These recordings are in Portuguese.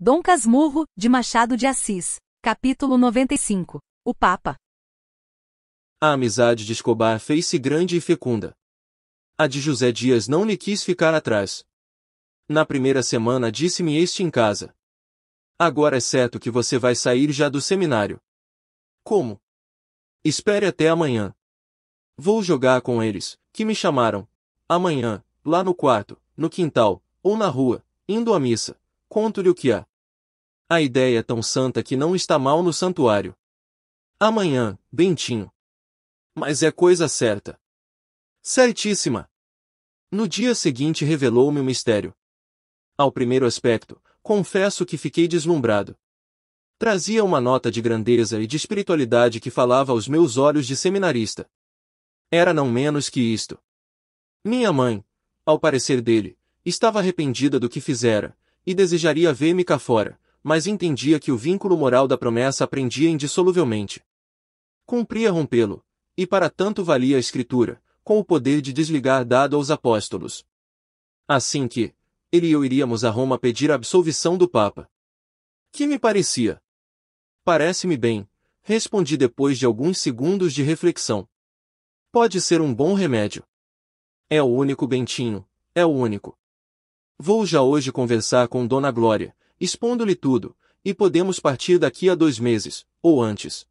Dom Casmurro, de Machado de Assis. Capítulo 95. O Papa. A amizade de Escobar fez-se grande e fecunda. A de José Dias não lhe quis ficar atrás. Na primeira semana disse-me este em casa. Agora é certo que você vai sair já do seminário. Como? Espere até amanhã. Vou jogar com eles, que me chamaram. Amanhã, lá no quarto, no quintal, ou na rua, indo à missa conto-lhe o que há. A ideia é tão santa que não está mal no santuário. Amanhã, Bentinho. Mas é coisa certa. Certíssima. No dia seguinte revelou-me o mistério. Ao primeiro aspecto, confesso que fiquei deslumbrado. Trazia uma nota de grandeza e de espiritualidade que falava aos meus olhos de seminarista. Era não menos que isto. Minha mãe, ao parecer dele, estava arrependida do que fizera, e desejaria ver-me cá fora, mas entendia que o vínculo moral da promessa prendia indissoluvelmente. Cumpria rompê-lo, e para tanto valia a Escritura, com o poder de desligar dado aos apóstolos. Assim que, ele e eu iríamos a Roma pedir a absolvição do Papa. Que me parecia? Parece-me bem, respondi depois de alguns segundos de reflexão. Pode ser um bom remédio. É o único Bentinho, é o único. Vou já hoje conversar com Dona Glória, expondo-lhe tudo, e podemos partir daqui a dois meses, ou antes.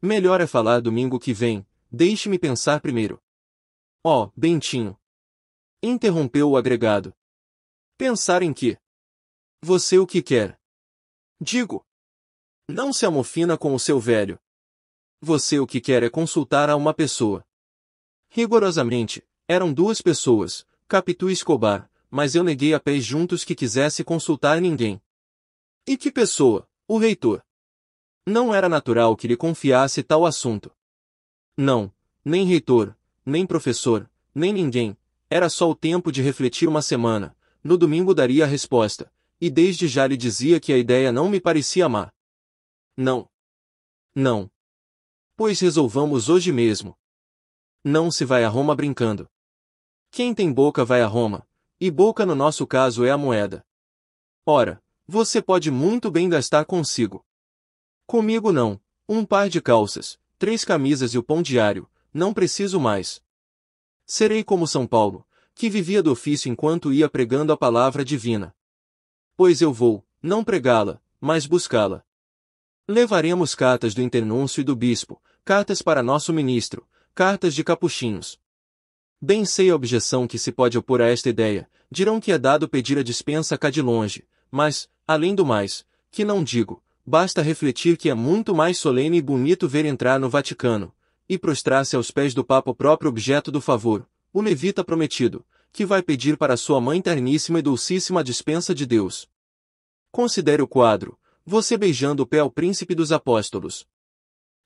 Melhor é falar domingo que vem, deixe-me pensar primeiro. Ó, oh, Bentinho! Interrompeu o agregado. Pensar em quê? Você o que quer? Digo. Não se amofina com o seu velho. Você o que quer é consultar a uma pessoa. Rigorosamente, eram duas pessoas, Capitu Escobar, mas eu neguei a pés juntos que quisesse consultar ninguém. E que pessoa, o reitor. Não era natural que lhe confiasse tal assunto. Não, nem reitor, nem professor, nem ninguém, era só o tempo de refletir uma semana, no domingo daria a resposta, e desde já lhe dizia que a ideia não me parecia má. Não. Não. Pois resolvamos hoje mesmo. Não se vai a Roma brincando. Quem tem boca vai a Roma, e boca no nosso caso é a moeda. Ora, você pode muito bem gastar consigo. Comigo não, um par de calças, três camisas e o pão diário, não preciso mais. Serei como São Paulo, que vivia do ofício enquanto ia pregando a palavra divina. Pois eu vou, não pregá-la, mas buscá-la. Levaremos cartas do internúncio e do bispo, cartas para nosso ministro, cartas de capuchinhos. Bem sei a objeção que se pode opor a esta ideia, dirão que é dado pedir a dispensa cá de longe, mas, além do mais, que não digo, basta refletir que é muito mais solene e bonito ver entrar no Vaticano, e prostrar-se aos pés do Papa o próprio objeto do favor, o levita prometido, que vai pedir para sua mãe terníssima e dulcíssima a dispensa de Deus. Considere o quadro, você beijando o pé ao príncipe dos apóstolos.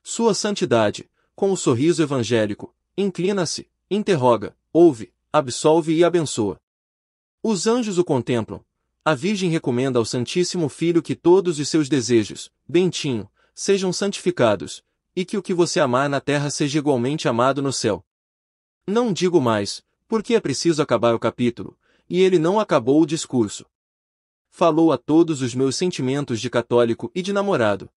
Sua santidade, com o um sorriso evangélico, inclina-se, interroga, ouve, absolve e abençoa. Os anjos o contemplam. A Virgem recomenda ao Santíssimo Filho que todos os seus desejos, bentinho, sejam santificados, e que o que você amar na terra seja igualmente amado no céu. Não digo mais, porque é preciso acabar o capítulo, e ele não acabou o discurso. Falou a todos os meus sentimentos de católico e de namorado.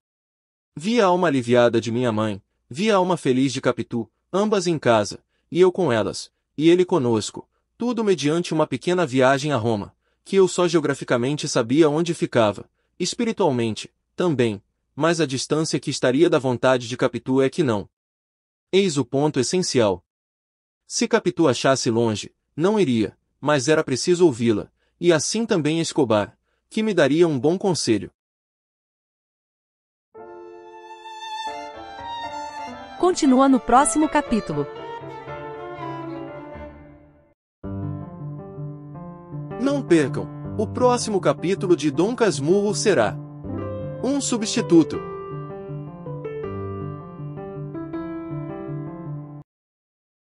Vi a alma aliviada de minha mãe, vi a alma feliz de Capitu, ambas em casa, e eu com elas, e ele conosco, tudo mediante uma pequena viagem a Roma, que eu só geograficamente sabia onde ficava, espiritualmente, também, mas a distância que estaria da vontade de Capitu é que não. Eis o ponto essencial. Se Capitu achasse longe, não iria, mas era preciso ouvi-la, e assim também Escobar, que me daria um bom conselho. Continua no próximo capítulo. percam, o próximo capítulo de Dom Casmurro será um substituto.